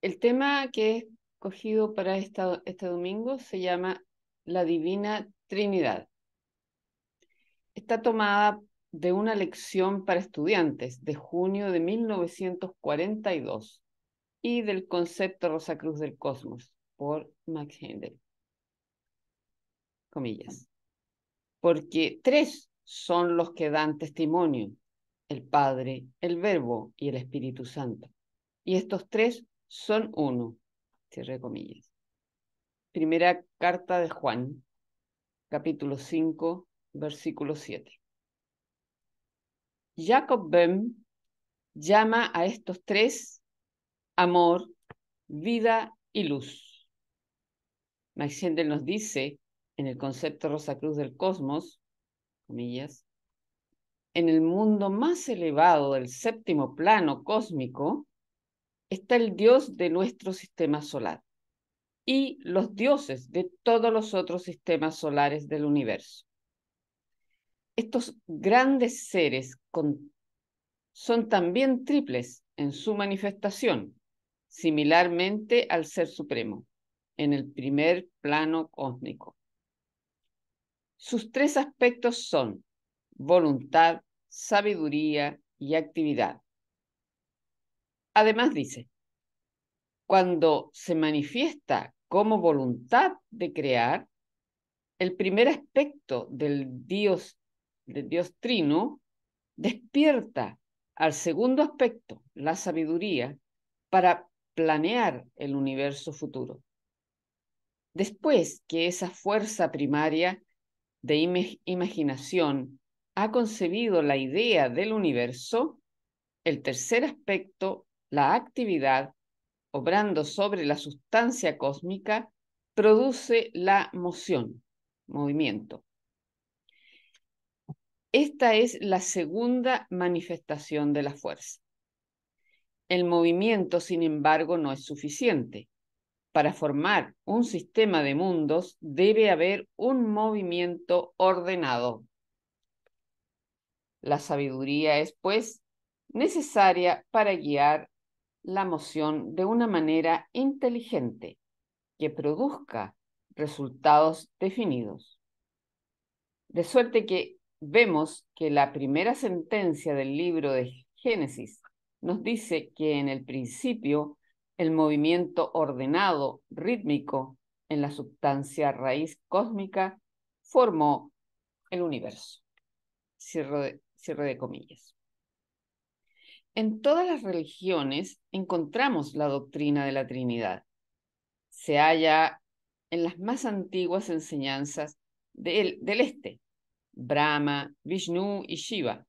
El tema que he escogido para esta, este domingo se llama La Divina Trinidad. Está tomada de una lección para estudiantes de junio de 1942 y del concepto Rosa Cruz del Cosmos por Max Hendel. Comillas. Porque tres son los que dan testimonio, el Padre, el Verbo y el Espíritu Santo y estos tres son uno. Cierre comillas. Primera carta de Juan, capítulo 5, versículo 7. Jacob Bem llama a estos tres amor, vida y luz. Max nos dice, en el concepto Rosa Cruz del cosmos, comillas, en el mundo más elevado del séptimo plano cósmico, está el dios de nuestro sistema solar y los dioses de todos los otros sistemas solares del universo. Estos grandes seres son también triples en su manifestación, similarmente al Ser Supremo, en el primer plano cósmico. Sus tres aspectos son voluntad, sabiduría y actividad. Además dice, cuando se manifiesta como voluntad de crear, el primer aspecto del Dios, del Dios Trino despierta al segundo aspecto, la sabiduría, para planear el universo futuro. Después que esa fuerza primaria de imaginación ha concebido la idea del universo, el tercer aspecto la actividad, obrando sobre la sustancia cósmica, produce la moción, movimiento. Esta es la segunda manifestación de la fuerza. El movimiento, sin embargo, no es suficiente. Para formar un sistema de mundos debe haber un movimiento ordenado. La sabiduría es, pues, necesaria para guiar la moción de una manera inteligente que produzca resultados definidos. De suerte que vemos que la primera sentencia del libro de Génesis nos dice que en el principio el movimiento ordenado, rítmico, en la sustancia raíz cósmica formó el universo. Cierro de, de comillas. En todas las religiones encontramos la doctrina de la Trinidad. Se halla en las más antiguas enseñanzas del, este, Brahma, Vishnu y Shiva.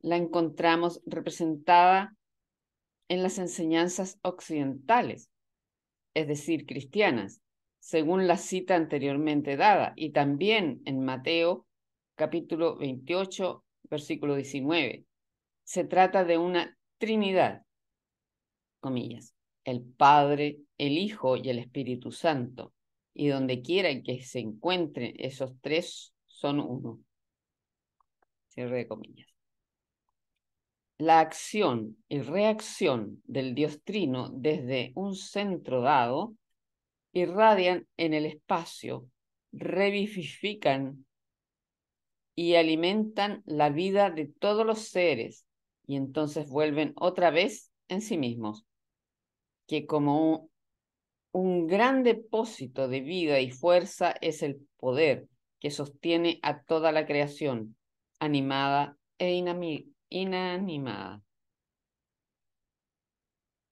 La encontramos representada en las enseñanzas occidentales, es decir, cristianas, según la cita anteriormente dada, y también en Mateo capítulo 28, versículo 19, se trata de una Trinidad, comillas, el Padre, el Hijo y el Espíritu Santo, y donde quiera que se encuentren, esos tres son uno. Cierre de comillas. La acción y reacción del Dios Trino desde un centro dado irradian en el espacio, revivifican y alimentan la vida de todos los seres y entonces vuelven otra vez en sí mismos, que como un gran depósito de vida y fuerza es el poder que sostiene a toda la creación, animada e inanimada.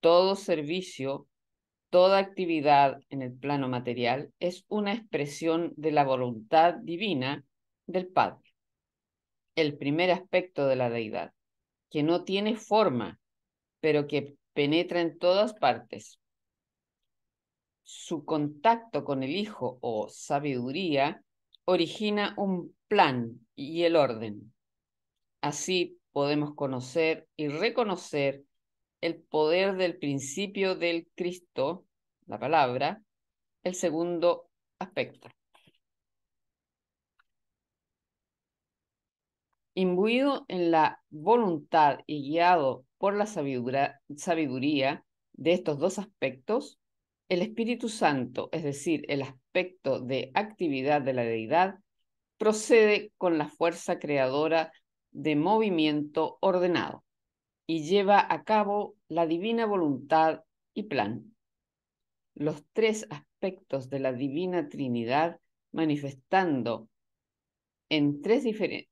Todo servicio, toda actividad en el plano material es una expresión de la voluntad divina del Padre, el primer aspecto de la deidad que no tiene forma, pero que penetra en todas partes. Su contacto con el Hijo o sabiduría origina un plan y el orden. Así podemos conocer y reconocer el poder del principio del Cristo, la palabra, el segundo aspecto. imbuido en la voluntad y guiado por la sabiduría, sabiduría de estos dos aspectos, el Espíritu Santo, es decir, el aspecto de actividad de la deidad, procede con la fuerza creadora de movimiento ordenado y lleva a cabo la divina voluntad y plan. Los tres aspectos de la divina Trinidad manifestando en tres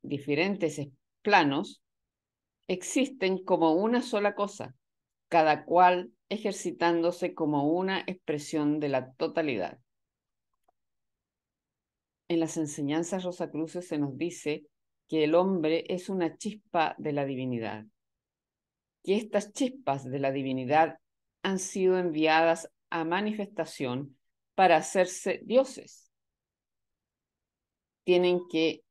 diferentes planos existen como una sola cosa, cada cual ejercitándose como una expresión de la totalidad. En las enseñanzas rosacruces se nos dice que el hombre es una chispa de la divinidad, que estas chispas de la divinidad han sido enviadas a manifestación para hacerse dioses. Tienen que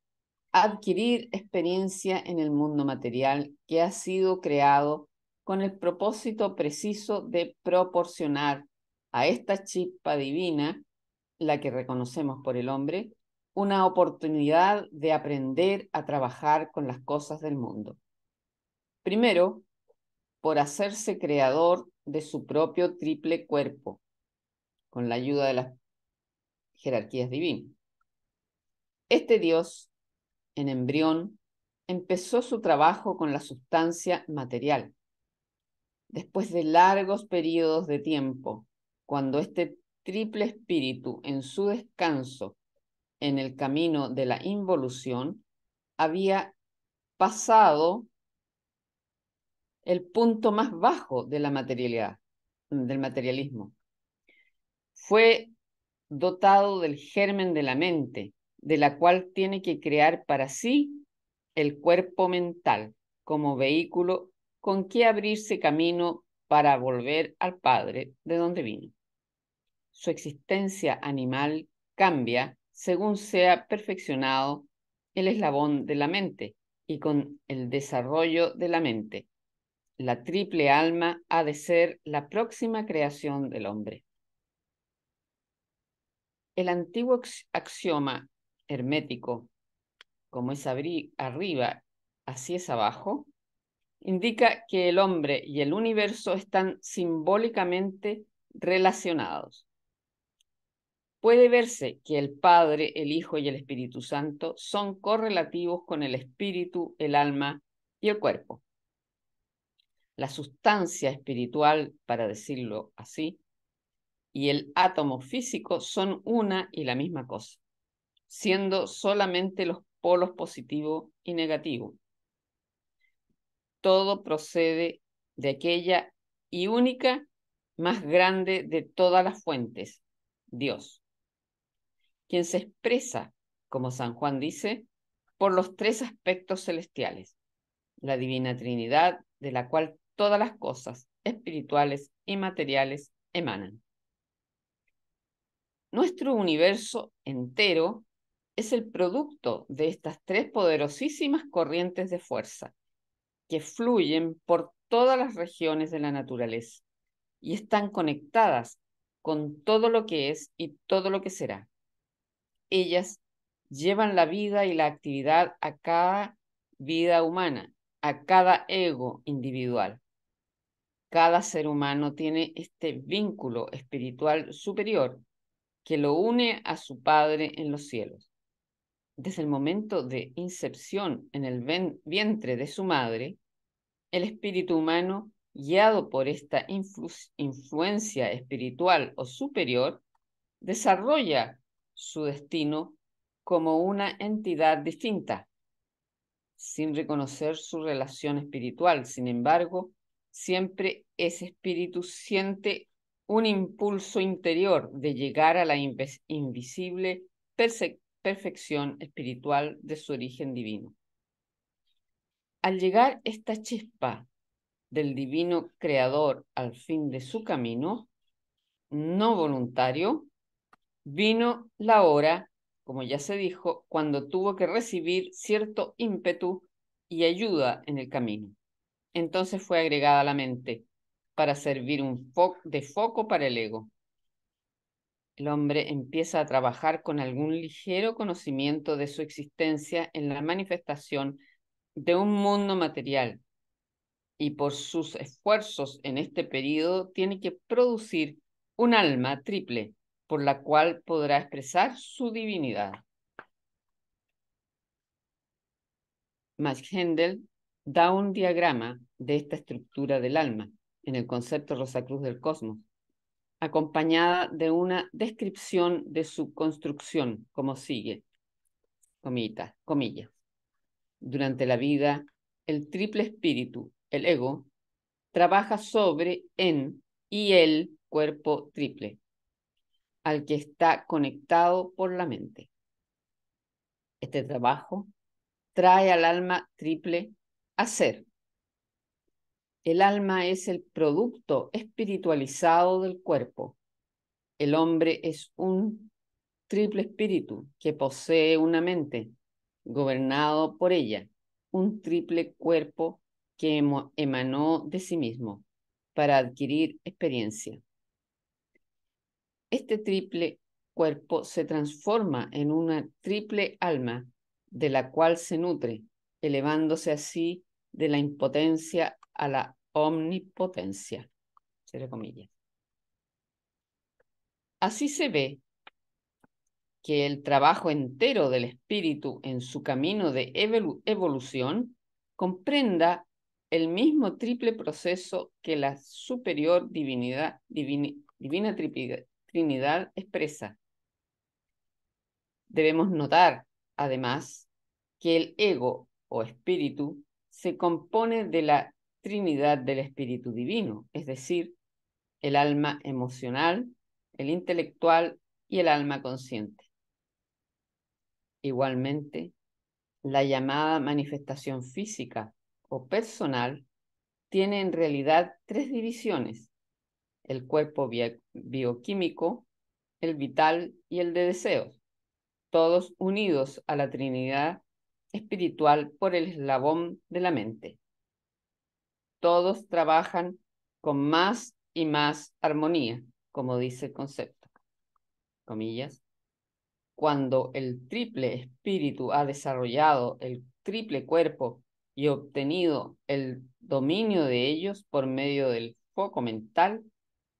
adquirir experiencia en el mundo material que ha sido creado con el propósito preciso de proporcionar a esta chispa divina, la que reconocemos por el hombre, una oportunidad de aprender a trabajar con las cosas del mundo. Primero, por hacerse creador de su propio triple cuerpo, con la ayuda de las jerarquías divinas. Este Dios en embrión, empezó su trabajo con la sustancia material. Después de largos periodos de tiempo, cuando este triple espíritu en su descanso en el camino de la involución había pasado el punto más bajo de la materialidad, del materialismo. Fue dotado del germen de la mente, de la cual tiene que crear para sí el cuerpo mental como vehículo con que abrirse camino para volver al Padre de donde vino. Su existencia animal cambia según sea perfeccionado el eslabón de la mente y con el desarrollo de la mente. La triple alma ha de ser la próxima creación del hombre. El antiguo axioma hermético, como es arriba, así es abajo, indica que el hombre y el universo están simbólicamente relacionados. Puede verse que el Padre, el Hijo y el Espíritu Santo son correlativos con el espíritu, el alma y el cuerpo. La sustancia espiritual, para decirlo así, y el átomo físico son una y la misma cosa siendo solamente los polos positivo y negativo. Todo procede de aquella y única más grande de todas las fuentes, Dios, quien se expresa, como San Juan dice, por los tres aspectos celestiales, la divina Trinidad de la cual todas las cosas espirituales y materiales emanan. Nuestro universo entero es el producto de estas tres poderosísimas corrientes de fuerza que fluyen por todas las regiones de la naturaleza y están conectadas con todo lo que es y todo lo que será. Ellas llevan la vida y la actividad a cada vida humana, a cada ego individual. Cada ser humano tiene este vínculo espiritual superior que lo une a su Padre en los cielos desde el momento de incepción en el vientre de su madre, el espíritu humano, guiado por esta influencia espiritual o superior, desarrolla su destino como una entidad distinta, sin reconocer su relación espiritual. Sin embargo, siempre ese espíritu siente un impulso interior de llegar a la invisible perspectiva perfección espiritual de su origen divino. Al llegar esta chispa del divino creador al fin de su camino, no voluntario, vino la hora, como ya se dijo, cuando tuvo que recibir cierto ímpetu y ayuda en el camino. Entonces fue agregada a la mente para servir un de foco para el ego. El hombre empieza a trabajar con algún ligero conocimiento de su existencia en la manifestación de un mundo material y por sus esfuerzos en este periodo tiene que producir un alma triple por la cual podrá expresar su divinidad. Max Händel da un diagrama de esta estructura del alma en el concepto Rosacruz del Cosmos acompañada de una descripción de su construcción, como sigue, comillas. Durante la vida, el triple espíritu, el ego, trabaja sobre, en y el cuerpo triple, al que está conectado por la mente. Este trabajo trae al alma triple a ser, el alma es el producto espiritualizado del cuerpo. El hombre es un triple espíritu que posee una mente, gobernado por ella, un triple cuerpo que emanó de sí mismo para adquirir experiencia. Este triple cuerpo se transforma en una triple alma de la cual se nutre, elevándose así de la impotencia a la omnipotencia. comillas. Así se ve que el trabajo entero del espíritu en su camino de evolución comprenda el mismo triple proceso que la superior divinidad, divina Trinidad expresa. Debemos notar, además, que el ego o espíritu se compone de la Trinidad del Espíritu Divino, es decir, el alma emocional, el intelectual y el alma consciente. Igualmente, la llamada manifestación física o personal tiene en realidad tres divisiones, el cuerpo bioquímico, el vital y el de deseos, todos unidos a la Trinidad espiritual por el eslabón de la mente todos trabajan con más y más armonía, como dice el concepto. Comillas. Cuando el triple espíritu ha desarrollado el triple cuerpo y obtenido el dominio de ellos por medio del foco mental,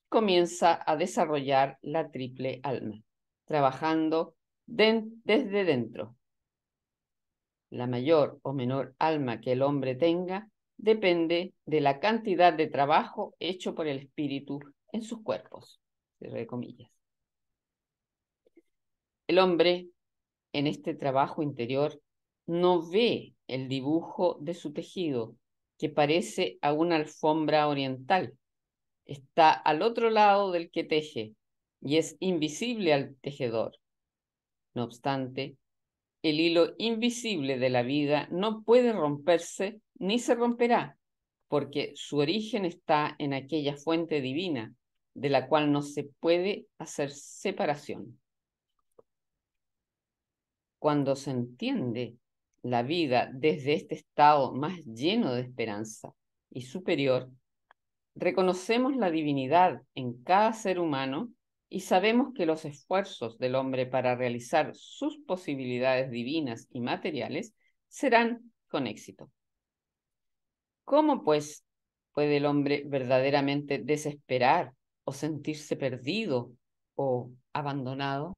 comienza a desarrollar la triple alma, trabajando desde dentro. La mayor o menor alma que el hombre tenga depende de la cantidad de trabajo hecho por el espíritu en sus cuerpos. El hombre en este trabajo interior no ve el dibujo de su tejido, que parece a una alfombra oriental. Está al otro lado del que teje y es invisible al tejedor. No obstante, el hilo invisible de la vida no puede romperse ni se romperá, porque su origen está en aquella fuente divina de la cual no se puede hacer separación. Cuando se entiende la vida desde este estado más lleno de esperanza y superior, reconocemos la divinidad en cada ser humano y sabemos que los esfuerzos del hombre para realizar sus posibilidades divinas y materiales serán con éxito. ¿Cómo, pues, puede el hombre verdaderamente desesperar o sentirse perdido o abandonado?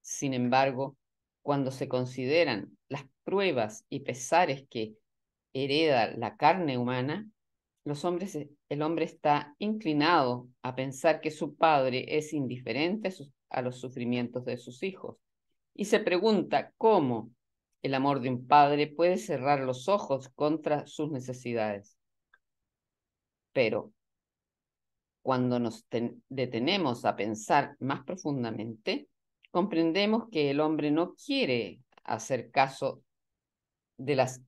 Sin embargo, cuando se consideran las pruebas y pesares que hereda la carne humana, hombres, eh, el hombre está inclinado a pensar que su padre es indiferente a los sufrimientos de sus hijos y se pregunta cómo el amor de un padre puede cerrar los ojos contra sus necesidades. Pero cuando nos detenemos a pensar más profundamente, comprendemos que el hombre no quiere hacer caso de las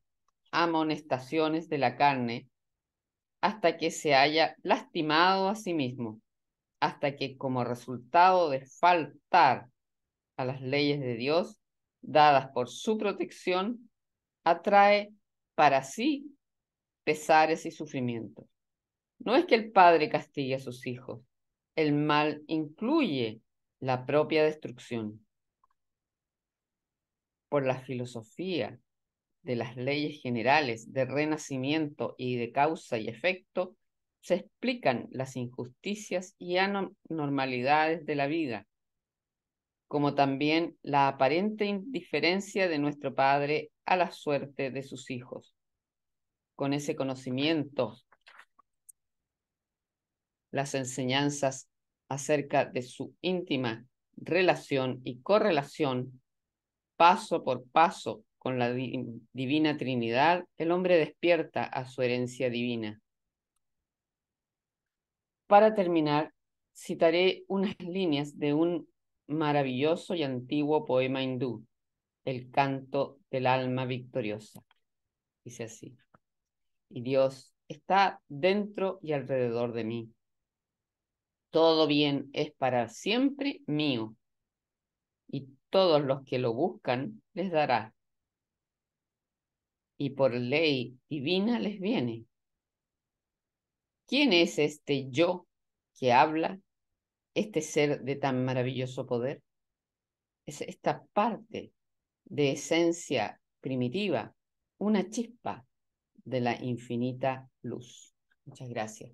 amonestaciones de la carne hasta que se haya lastimado a sí mismo, hasta que como resultado de faltar a las leyes de Dios dadas por su protección, atrae para sí pesares y sufrimientos. No es que el padre castigue a sus hijos, el mal incluye la propia destrucción. Por la filosofía de las leyes generales de renacimiento y de causa y efecto, se explican las injusticias y anormalidades de la vida, como también la aparente indiferencia de nuestro Padre a la suerte de sus hijos. Con ese conocimiento, las enseñanzas acerca de su íntima relación y correlación, paso por paso, con la divina Trinidad, el hombre despierta a su herencia divina. Para terminar, citaré unas líneas de un maravilloso y antiguo poema hindú, el canto del alma victoriosa. Dice así, y Dios está dentro y alrededor de mí. Todo bien es para siempre mío, y todos los que lo buscan les dará y por ley divina les viene. ¿Quién es este yo que habla, este ser de tan maravilloso poder? Es esta parte de esencia primitiva, una chispa de la infinita luz. Muchas gracias.